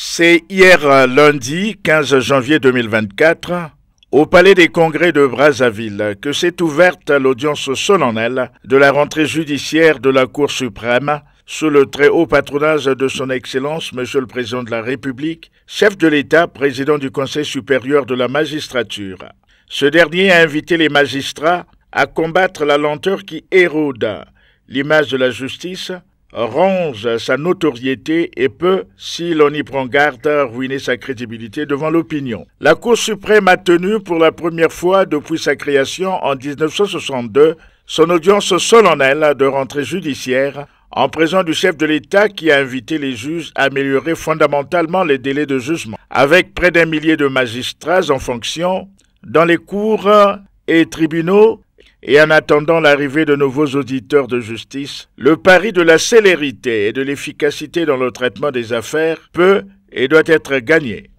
C'est hier euh, lundi 15 janvier 2024 au Palais des Congrès de Brazzaville que s'est ouverte l'audience solennelle de la rentrée judiciaire de la Cour suprême sous le très haut patronage de son Excellence, Monsieur le Président de la République, chef de l'État, président du Conseil supérieur de la magistrature. Ce dernier a invité les magistrats à combattre la lenteur qui érode l'image de la justice ronge sa notoriété et peut, si l'on y prend garde, ruiner sa crédibilité devant l'opinion. La Cour suprême a tenu pour la première fois depuis sa création en 1962 son audience solennelle de rentrée judiciaire en présence du chef de l'État qui a invité les juges à améliorer fondamentalement les délais de jugement. Avec près d'un millier de magistrats en fonction, dans les cours et tribunaux, et en attendant l'arrivée de nouveaux auditeurs de justice, le pari de la célérité et de l'efficacité dans le traitement des affaires peut et doit être gagné.